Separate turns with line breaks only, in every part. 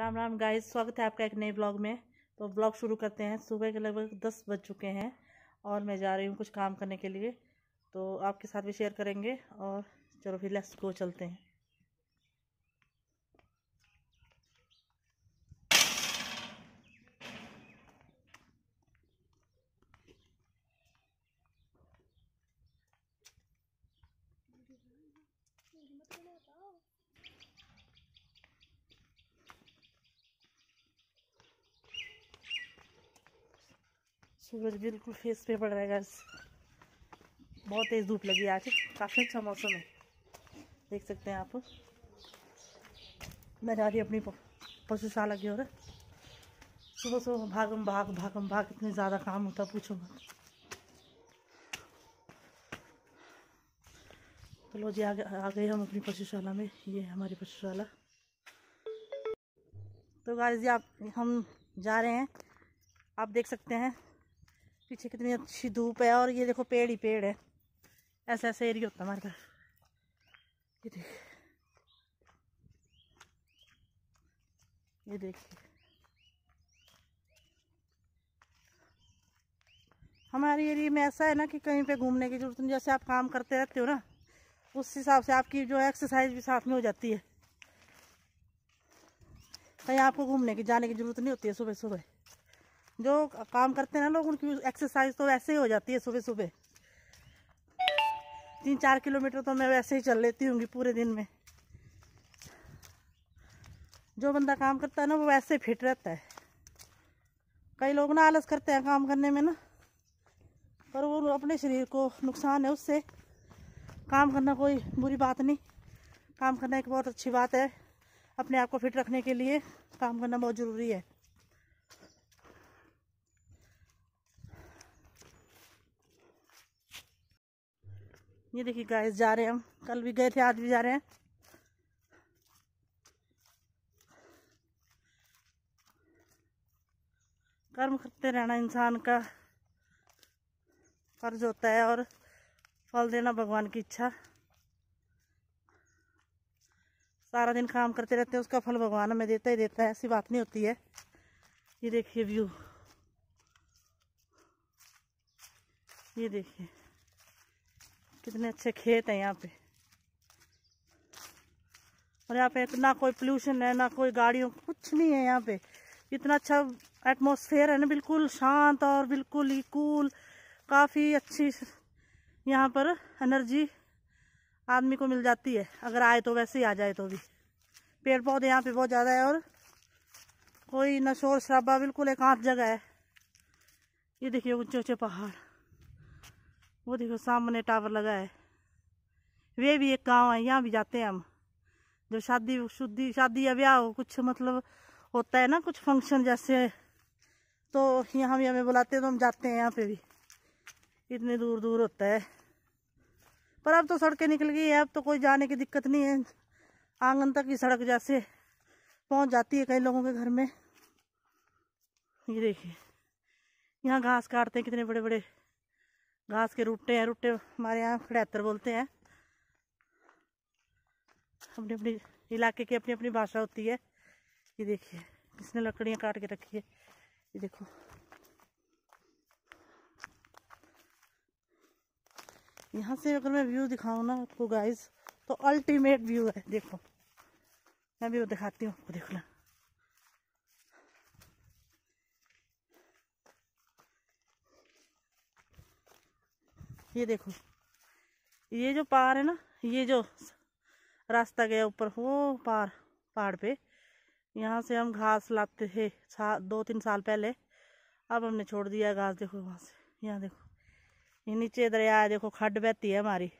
Ram Ram guys स्वागत है आपका एक नए ब्लॉग में तो ब्लॉग शुरू करते हैं सुबह के लगभग दस बज चुके हैं और मैं जा रही हूँ कुछ काम करने के लिए तो आपके साथ भी शेयर करेंगे और चलो फिर लेट्स गो चलते हैं सूरज बिल्कुल फेस पे पड़ रहा है गैस बहुत तेज़ धूप लगी आज काफ़ी अच्छा मौसम है देख सकते हैं आप मैं जा रही अपनी पशुशाला की ओर सुबह सुबह भागम भाग भागम भाग इतने ज़्यादा काम होता पूछो मत तो लो जी आ गए हम अपनी पशुशाला में ये हमारी पशुशाला तो गाय जी आप हम जा रहे हैं आप देख सकते हैं पीछे कितनी अच्छी धूप है और ये देखो पेड़ ही पेड़ है ऐसा ऐसा एरिया होता हमारे पास ये देख ये देखिए हमारे एरिया में ऐसा है ना कि कहीं पे घूमने की जरूरत नहीं जैसे आप काम करते रहते हो ना उस हिसाब से आपकी जो एक्सरसाइज भी साथ में हो जाती है कहीं आपको घूमने की जाने की जरूरत नहीं होती है सुबह सुबह जो काम करते हैं ना लोग उनकी एक्सरसाइज तो वैसे ही हो जाती है सुबह सुबह तीन चार किलोमीटर तो मैं वैसे ही चल लेती हूँगी पूरे दिन में जो बंदा काम करता है ना वो वैसे फिट रहता है कई लोग ना आलस करते हैं काम करने में ना पर वो अपने शरीर को नुकसान है उससे काम करना कोई बुरी बात नहीं काम करना एक बहुत अच्छी बात है अपने आप को फिट रखने के लिए काम करना बहुत ज़रूरी है ये देखिए गाइस जा रहे हैं हम कल भी गए थे आज भी जा रहे हैं कर्म करते रहना इंसान का फर्ज होता है और फल देना भगवान की इच्छा सारा दिन काम करते रहते हैं उसका फल भगवान हमें देता ही देता है ऐसी बात नहीं होती है ये देखिए व्यू ये देखिए कितने अच्छे खेत हैं यहाँ पे और यहाँ पे इतना कोई पोल्यूशन है ना कोई गाड़ियों कुछ नहीं है यहाँ पे इतना अच्छा एटमोसफेयर है ना बिल्कुल शांत और बिल्कुल ही कूल काफ़ी अच्छी यहाँ पर एनर्जी आदमी को मिल जाती है अगर आए तो वैसे ही आ जाए तो भी पेड़ पौधे यहाँ पे बहुत ज़्यादा है और कोई न शोर शराबा बिल्कुल एकांत जगह है ये देखिए ऊंचे ऊंचे पहाड़ वो देखो सामने टावर लगा है वे भी एक गांव है यहाँ भी जाते हैं हम जब शादी शुद्धि शादी या ब्याह हो कुछ मतलब होता है ना कुछ फंक्शन जैसे तो यहाँ भी हमें बुलाते हैं तो हम जाते हैं यहाँ पे भी इतने दूर दूर होता है पर अब तो सड़कें निकल गई है अब तो कोई जाने की दिक्कत नहीं है आंगन तक की सड़क जैसे पहुँच जाती है कई लोगों के घर में ये देखिए यहाँ घास काटते हैं कितने बड़े बड़े घास के रूटे हैं रूटे हमारे यहाँ खड़ैत्र बोलते हैं अपने अपने इलाके की अपनी अपनी भाषा होती है ये देखिए किसने लकड़ियाँ काट के रखी है ये देखो यहाँ से अगर मैं व्यू दिखाऊँ ना आपको गाइस तो अल्टीमेट व्यू है देखो मैं भी वो दिखाती हूँ आपको देखना ये देखो ये जो पार है ना ये जो रास्ता गया ऊपर वो पार पहाड़ पे यहाँ से हम घास लाते थे दो तीन साल पहले अब हमने छोड़ दिया घास देखो वहाँ से यहाँ देखो ये नीचे दरिया है देखो खड्ड बहती है हमारी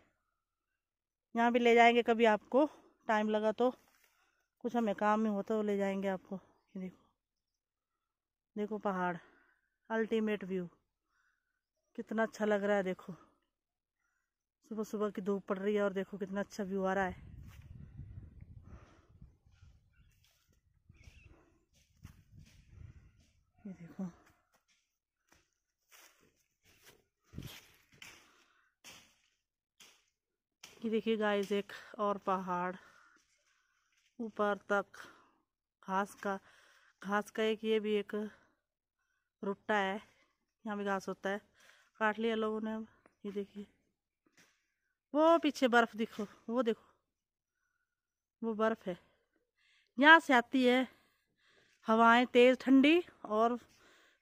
यहाँ भी ले जाएंगे कभी आपको टाइम लगा तो कुछ हमें काम ही हो तो ले जाएंगे आपको ये देखो देखो पहाड़ अल्टीमेट व्यू कितना अच्छा लग रहा है देखो सुबह सुबह की धूप पड़ रही है और देखो कितना अच्छा व्यू आ रहा है ये देखो ये देखिए गाइस एक और पहाड़ ऊपर तक घास का घास का एक ये भी एक रुट्टा है यहाँ भी घास होता है काट लिया लोगों ने अब ये देखिए वो पीछे बर्फ़ दिखो वो देखो वो बर्फ़ है यहाँ से आती है हवाएं तेज़ ठंडी और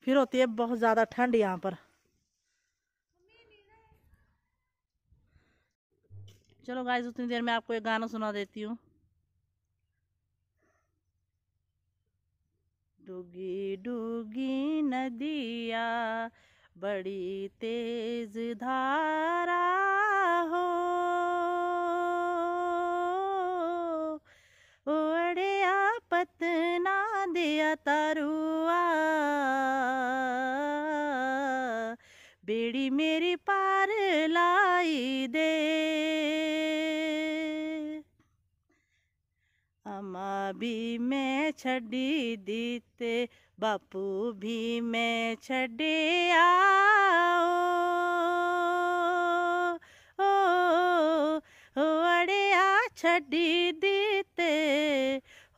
फिर होती है बहुत ज़्यादा ठंड यहाँ पर चलो गाइज उतनी देर में आपको एक गाना सुना देती हूँ डूगी डूगी नदिया बड़ी तेज धारा हो ओड़िया पतना दिया तारुआ बेड़ी मेरी पार लाई दे अमा भी मैं छड़ी दीते बापू भी मैं छड़े आओ ओ हो आ छड़ी दीते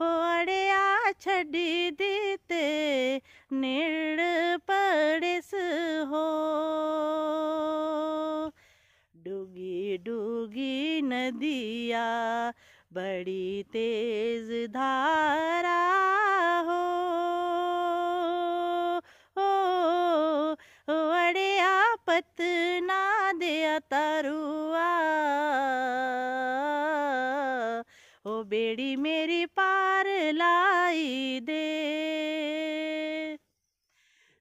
हो अड़े आ छड़ी दीते निर् पड़स हो डूगी डूगी नदिया बड़ी तेज धारा हो अड़े आपत ना दे तरुआ ओ बेड़ी मेरी पार लाई दे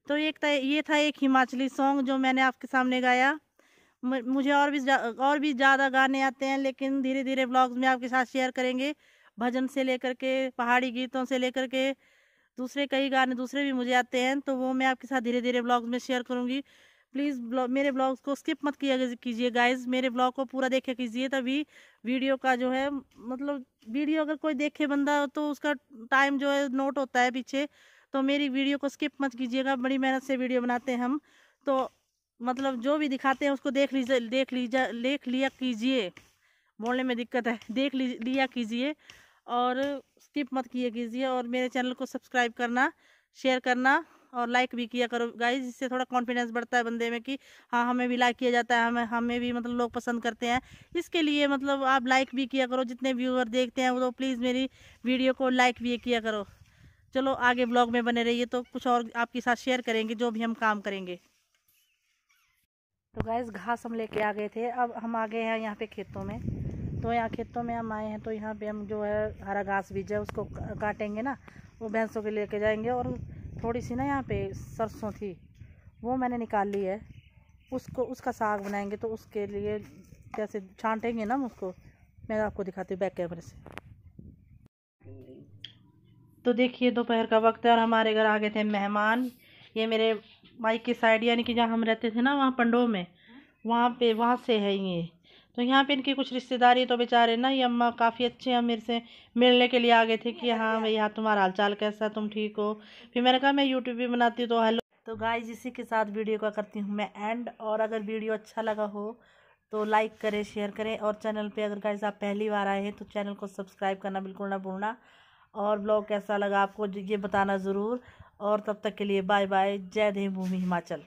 तो एक था, ये था एक हिमाचली सॉन्ग जो मैंने आपके सामने गाया मुझे और भी और भी ज़्यादा गाने आते हैं लेकिन धीरे धीरे ब्लॉग्स में आपके साथ शेयर करेंगे भजन से लेकर के पहाड़ी गीतों से लेकर के दूसरे कई गाने दूसरे भी मुझे आते हैं तो वो मैं आपके साथ धीरे धीरे ब्लॉग्स में शेयर करूँगी प्लीज़ मेरे ब्लॉग्स को स्किप मत किया कीजिए गाइज मेरे ब्लॉग को पूरा देखे कीजिए तभी वीडियो का जो है मतलब वीडियो अगर कोई देखे बंदा तो उसका टाइम जो है नोट होता है पीछे तो मेरी वीडियो को स्किप मत कीजिएगा बड़ी मेहनत से वीडियो बनाते हैं हम तो मतलब जो भी दिखाते हैं उसको देख लीजिए देख लीजिए देख लिया कीजिए बोलने में दिक्कत है देख लिया कीजिए और स्किप मत किया कीजिए और मेरे चैनल को सब्सक्राइब करना शेयर करना और लाइक भी किया करो गाइज इससे थोड़ा कॉन्फिडेंस बढ़ता है बंदे में कि हाँ हमें भी लाइक किया जाता है हमें हमें भी मतलब लोग पसंद करते हैं इसके लिए मतलब आप लाइक भी किया करो जितने व्यूअर देखते हैं वो तो प्लीज़ मेरी वीडियो को लाइक भी किया करो चलो आगे ब्लॉग में बने रहिए तो कुछ और आपके साथ शेयर करेंगे जो भी हम काम करेंगे तो गैस घास हम लेके आ गए थे अब हम आ गए हैं यहाँ पे खेतों में तो यहाँ खेतों में हम आए हैं तो यहाँ पे हम जो है हरा घास बीज है उसको काटेंगे ना वो भैंसों के लेके जाएंगे और थोड़ी सी ना यहाँ पे सरसों थी वो मैंने निकाल ली है उसको उसका साग बनाएंगे तो उसके लिए जैसे छांटेंगे ना उसको मैं आपको दिखाती हूँ बैक कैमरे से तो देखिए दोपहर का वक्त है और हमारे घर आ गए थे मेहमान ये मेरे माइक के साइड यानी कि जहाँ हम रहते थे ना वहाँ पंडो में वहाँ पे वहाँ से है ये तो यहाँ पे इनकी कुछ रिश्तेदारी तो बेचारे ना ये अम्मा काफ़ी अच्छे हैं मेरे से मिलने के लिए आ गए थे कि हाँ भैया हाँ, तुम्हारा हाल चाल कैसा तुम ठीक हो फिर मैंने कहा मैं यूट्यूब भी बनाती हूँ तो हेलो तो गाइज इसी के साथ वीडियो का करती हूँ मैं एंड और अगर वीडियो अच्छा लगा हो तो लाइक करें शेयर करें और चैनल पर अगर गाइज आप पहली बार आए हैं तो चैनल को सब्सक्राइब करना बिल्कुल ना भूलना और ब्लॉग कैसा लगा आपको ये बताना ज़रूर और तब तक के लिए बाय बाय जय देव भूमि हिमाचल